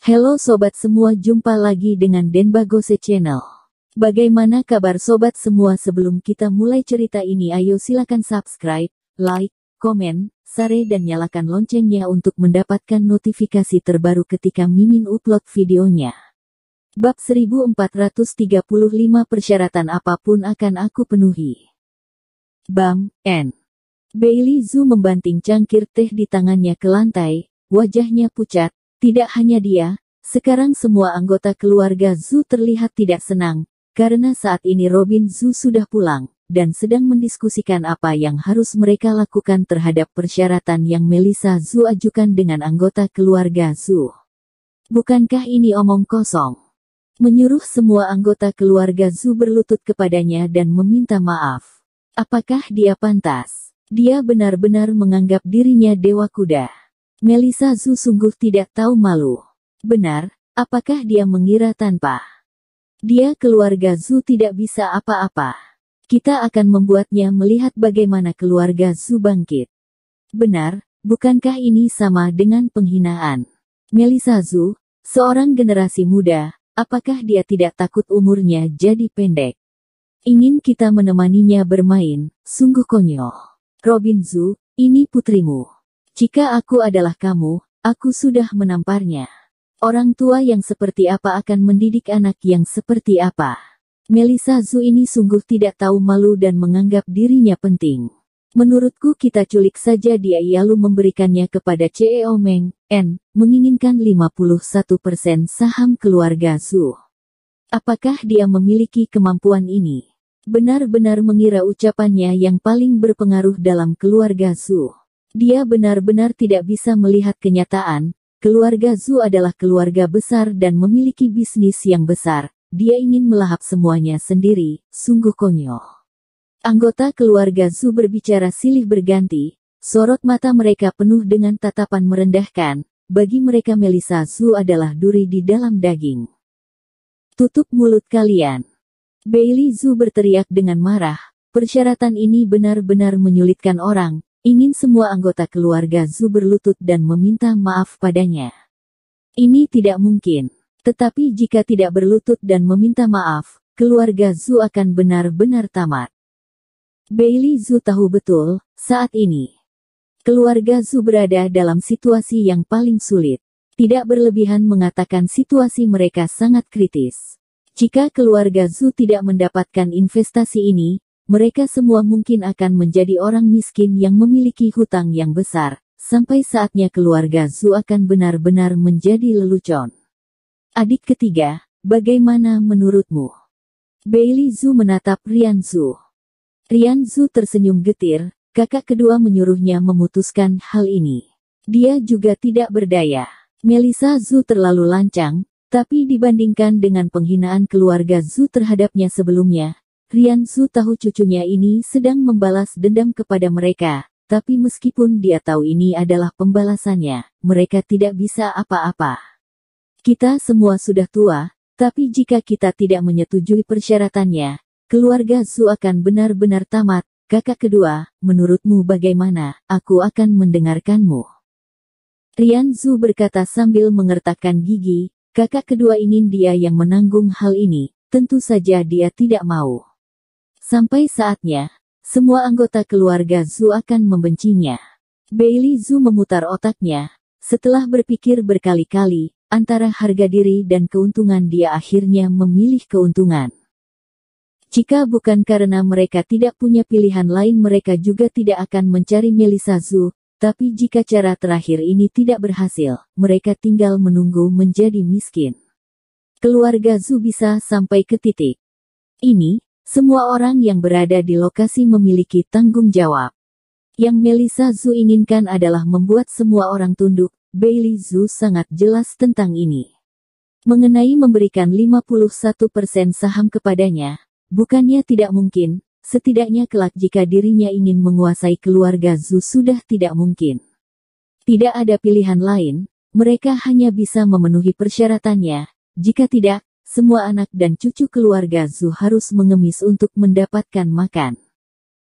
Halo sobat semua, jumpa lagi dengan Denbagose Channel. Bagaimana kabar sobat semua sebelum kita mulai cerita ini ayo silakan subscribe, like, komen, share dan nyalakan loncengnya untuk mendapatkan notifikasi terbaru ketika Mimin upload videonya. Bab 1435 Persyaratan apapun akan aku penuhi. Bam, N. Bailey Zhu membanting cangkir teh di tangannya ke lantai, wajahnya pucat, tidak hanya dia, sekarang semua anggota keluarga Zhu terlihat tidak senang, karena saat ini Robin Zhu sudah pulang, dan sedang mendiskusikan apa yang harus mereka lakukan terhadap persyaratan yang Melissa Zhu ajukan dengan anggota keluarga Zhu. Bukankah ini omong kosong? Menyuruh semua anggota keluarga Zhu berlutut kepadanya dan meminta maaf. Apakah dia pantas? Dia benar-benar menganggap dirinya dewa kuda. Melisa Zu sungguh tidak tahu malu. Benar, apakah dia mengira tanpa dia keluarga Zu tidak bisa apa-apa. Kita akan membuatnya melihat bagaimana keluarga Zu bangkit. Benar, bukankah ini sama dengan penghinaan? Melisa Zu, seorang generasi muda, apakah dia tidak takut umurnya jadi pendek? Ingin kita menemaninya bermain, sungguh konyol. Robin Zu, ini putrimu. Jika aku adalah kamu, aku sudah menamparnya. Orang tua yang seperti apa akan mendidik anak yang seperti apa? Melisa Zu ini sungguh tidak tahu malu dan menganggap dirinya penting. Menurutku kita culik saja dia lalu memberikannya kepada CEO Meng, N, menginginkan 51% saham keluarga Zu. Apakah dia memiliki kemampuan ini? Benar-benar mengira ucapannya yang paling berpengaruh dalam keluarga Zu. Dia benar-benar tidak bisa melihat kenyataan, keluarga Zhu adalah keluarga besar dan memiliki bisnis yang besar. Dia ingin melahap semuanya sendiri, sungguh konyol. Anggota keluarga Zhu berbicara silih berganti, sorot mata mereka penuh dengan tatapan merendahkan, bagi mereka Melisa Zhu adalah duri di dalam daging. Tutup mulut kalian. Bailey Zhu berteriak dengan marah, persyaratan ini benar-benar menyulitkan orang, ingin semua anggota keluarga Zu berlutut dan meminta maaf padanya. Ini tidak mungkin. Tetapi jika tidak berlutut dan meminta maaf, keluarga Zu akan benar-benar tamat. Bailey Zu tahu betul, saat ini, keluarga Zu berada dalam situasi yang paling sulit. Tidak berlebihan mengatakan situasi mereka sangat kritis. Jika keluarga Zu tidak mendapatkan investasi ini, mereka semua mungkin akan menjadi orang miskin yang memiliki hutang yang besar, sampai saatnya keluarga Zu akan benar-benar menjadi lelucon. Adik ketiga, bagaimana menurutmu? Bailey Zu menatap Rian Zu. Rian Zu tersenyum getir, kakak kedua menyuruhnya memutuskan hal ini. Dia juga tidak berdaya. Melissa Zu terlalu lancang, tapi dibandingkan dengan penghinaan keluarga Zu terhadapnya sebelumnya, Rian Su tahu cucunya ini sedang membalas dendam kepada mereka. Tapi meskipun dia tahu ini adalah pembalasannya, mereka tidak bisa apa-apa. Kita semua sudah tua, tapi jika kita tidak menyetujui persyaratannya, keluarga Su akan benar-benar tamat. Kakak kedua, menurutmu bagaimana? Aku akan mendengarkanmu. Rian Su berkata sambil mengertakkan gigi, kakak kedua ingin dia yang menanggung hal ini, tentu saja dia tidak mau. Sampai saatnya, semua anggota keluarga Zu akan membencinya. Bailey Zu memutar otaknya. Setelah berpikir berkali-kali, antara harga diri dan keuntungan dia akhirnya memilih keuntungan. Jika bukan karena mereka tidak punya pilihan lain mereka juga tidak akan mencari Melissa Zu, tapi jika cara terakhir ini tidak berhasil, mereka tinggal menunggu menjadi miskin. Keluarga Zu bisa sampai ke titik ini, semua orang yang berada di lokasi memiliki tanggung jawab. Yang Melissa Zhu inginkan adalah membuat semua orang tunduk, Bailey Zhu sangat jelas tentang ini. Mengenai memberikan 51% saham kepadanya, bukannya tidak mungkin, setidaknya kelak jika dirinya ingin menguasai keluarga Zhu sudah tidak mungkin. Tidak ada pilihan lain, mereka hanya bisa memenuhi persyaratannya, jika tidak, semua anak dan cucu keluarga Zu harus mengemis untuk mendapatkan makan.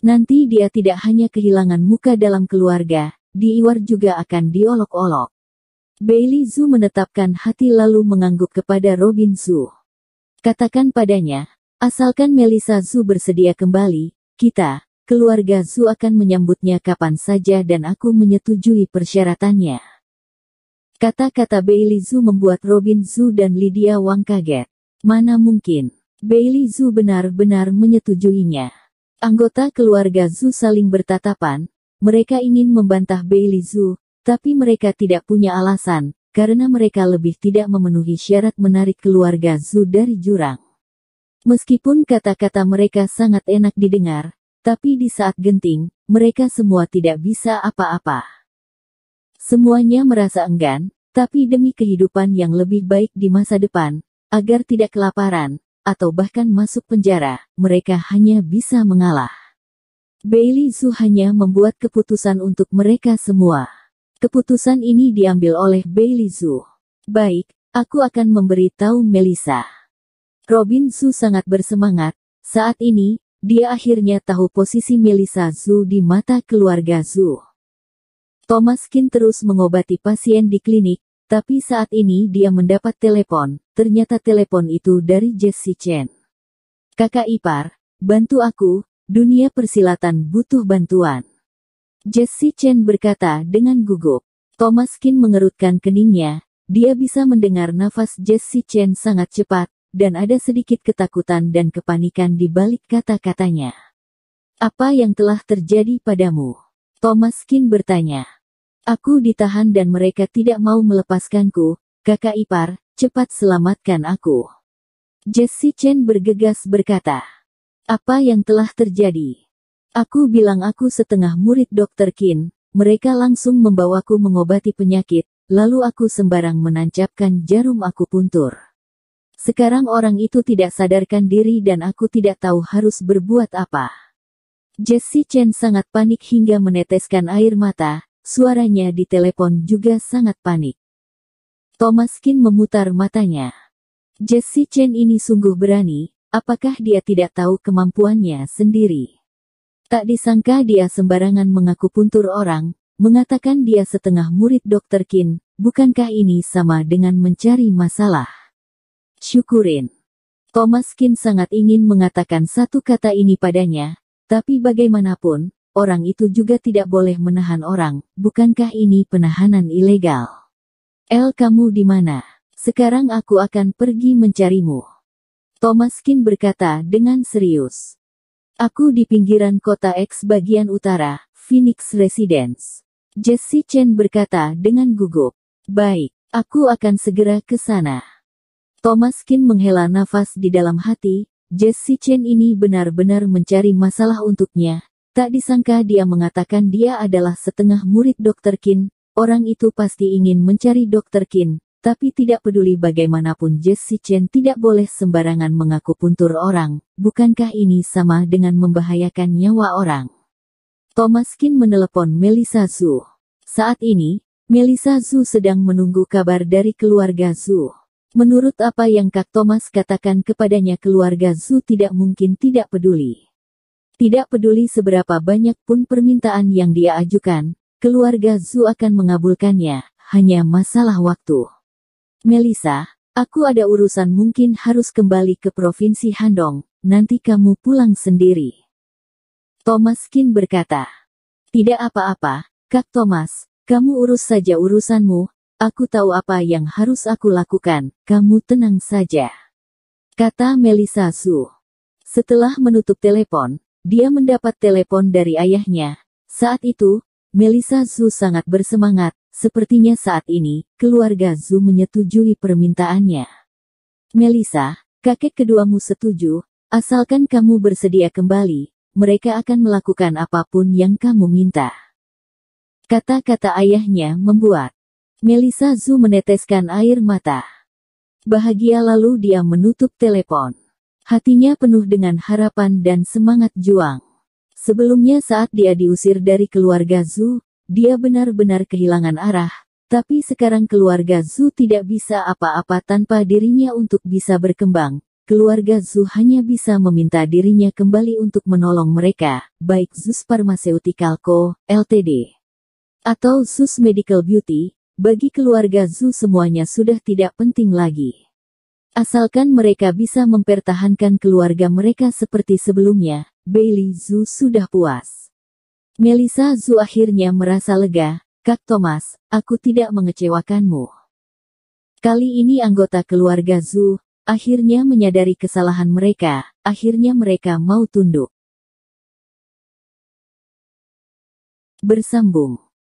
Nanti dia tidak hanya kehilangan muka dalam keluarga, Diiwar juga akan diolok-olok. Bailey Zu menetapkan hati lalu mengangguk kepada Robin Zu. Katakan padanya, asalkan Melissa Zu bersedia kembali, kita, keluarga Zu akan menyambutnya kapan saja dan aku menyetujui persyaratannya. Kata-kata Bailey Zhu membuat Robin Zhu dan Lydia Wang kaget. Mana mungkin, Bailey Zhu benar-benar menyetujuinya. Anggota keluarga Zhu saling bertatapan, mereka ingin membantah Bailey Zhu, tapi mereka tidak punya alasan, karena mereka lebih tidak memenuhi syarat menarik keluarga Zhu dari jurang. Meskipun kata-kata mereka sangat enak didengar, tapi di saat genting, mereka semua tidak bisa apa-apa. Semuanya merasa enggan, tapi demi kehidupan yang lebih baik di masa depan, agar tidak kelaparan, atau bahkan masuk penjara, mereka hanya bisa mengalah. Bailey Zu hanya membuat keputusan untuk mereka semua. Keputusan ini diambil oleh Bailey Zu. Baik, aku akan memberitahu Melissa. Robin Zu sangat bersemangat, saat ini, dia akhirnya tahu posisi Melissa Zhu di mata keluarga Zhu. Thomas Kin terus mengobati pasien di klinik, tapi saat ini dia mendapat telepon, ternyata telepon itu dari Jesse Chen. Kakak ipar, bantu aku, dunia persilatan butuh bantuan. Jesse Chen berkata dengan gugup. Thomas Kin mengerutkan keningnya, dia bisa mendengar nafas Jesse Chen sangat cepat, dan ada sedikit ketakutan dan kepanikan di balik kata-katanya. Apa yang telah terjadi padamu? Thomas Kin bertanya. Aku ditahan dan mereka tidak mau melepaskanku, kakak ipar, cepat selamatkan aku. Jesse Chen bergegas berkata. Apa yang telah terjadi? Aku bilang aku setengah murid Dr. Kin, mereka langsung membawaku mengobati penyakit, lalu aku sembarang menancapkan jarum aku puntur. Sekarang orang itu tidak sadarkan diri dan aku tidak tahu harus berbuat apa. Jesse Chen sangat panik hingga meneteskan air mata, suaranya di telepon juga sangat panik. Thomas Kin memutar matanya. Jesse Chen ini sungguh berani, apakah dia tidak tahu kemampuannya sendiri? Tak disangka dia sembarangan mengaku puntur orang, mengatakan dia setengah murid Dr. Kin, bukankah ini sama dengan mencari masalah? Syukurin. Thomas Kin sangat ingin mengatakan satu kata ini padanya, tapi bagaimanapun, orang itu juga tidak boleh menahan orang, bukankah ini penahanan ilegal? El kamu di mana? Sekarang aku akan pergi mencarimu. Thomas Kin berkata dengan serius. Aku di pinggiran kota X bagian utara, Phoenix Residence. Jesse Chen berkata dengan gugup. Baik, aku akan segera ke sana. Thomas Kin menghela nafas di dalam hati, Jesse Chen ini benar-benar mencari masalah untuknya. Tak disangka dia mengatakan dia adalah setengah murid Dr. Kin, orang itu pasti ingin mencari Dr. Kin. Tapi tidak peduli bagaimanapun Jesse Chen tidak boleh sembarangan mengaku puntur orang, bukankah ini sama dengan membahayakan nyawa orang? Thomas Kin menelepon Melissa Zhu. Saat ini, Melissa Zhu sedang menunggu kabar dari keluarga Zhu. Menurut apa yang Kak Thomas katakan kepadanya keluarga Zhu tidak mungkin tidak peduli. Tidak peduli seberapa banyak pun permintaan yang dia ajukan, keluarga Zhu akan mengabulkannya, hanya masalah waktu. Melissa, aku ada urusan mungkin harus kembali ke Provinsi Handong, nanti kamu pulang sendiri. Thomas Kin berkata. Tidak apa-apa, Kak Thomas, kamu urus saja urusanmu, Aku tahu apa yang harus aku lakukan, kamu tenang saja. Kata Melisa Su. Setelah menutup telepon, dia mendapat telepon dari ayahnya. Saat itu, Melisa Su sangat bersemangat, sepertinya saat ini, keluarga Zu menyetujui permintaannya. Melisa, kakek keduamu setuju, asalkan kamu bersedia kembali, mereka akan melakukan apapun yang kamu minta. Kata-kata ayahnya membuat Melissa Zu meneteskan air mata. Bahagia lalu dia menutup telepon. Hatinya penuh dengan harapan dan semangat juang. Sebelumnya saat dia diusir dari keluarga Zu, dia benar-benar kehilangan arah, tapi sekarang keluarga Zu tidak bisa apa-apa tanpa dirinya untuk bisa berkembang. Keluarga Zu hanya bisa meminta dirinya kembali untuk menolong mereka, baik Zus Pharmaceutical Co. Ltd. atau Zus Medical Beauty, bagi keluarga Zhu semuanya sudah tidak penting lagi. Asalkan mereka bisa mempertahankan keluarga mereka seperti sebelumnya, Bailey Zhu sudah puas. Melissa Zhu akhirnya merasa lega, Kak Thomas, aku tidak mengecewakanmu. Kali ini anggota keluarga Zhu, akhirnya menyadari kesalahan mereka, akhirnya mereka mau tunduk. Bersambung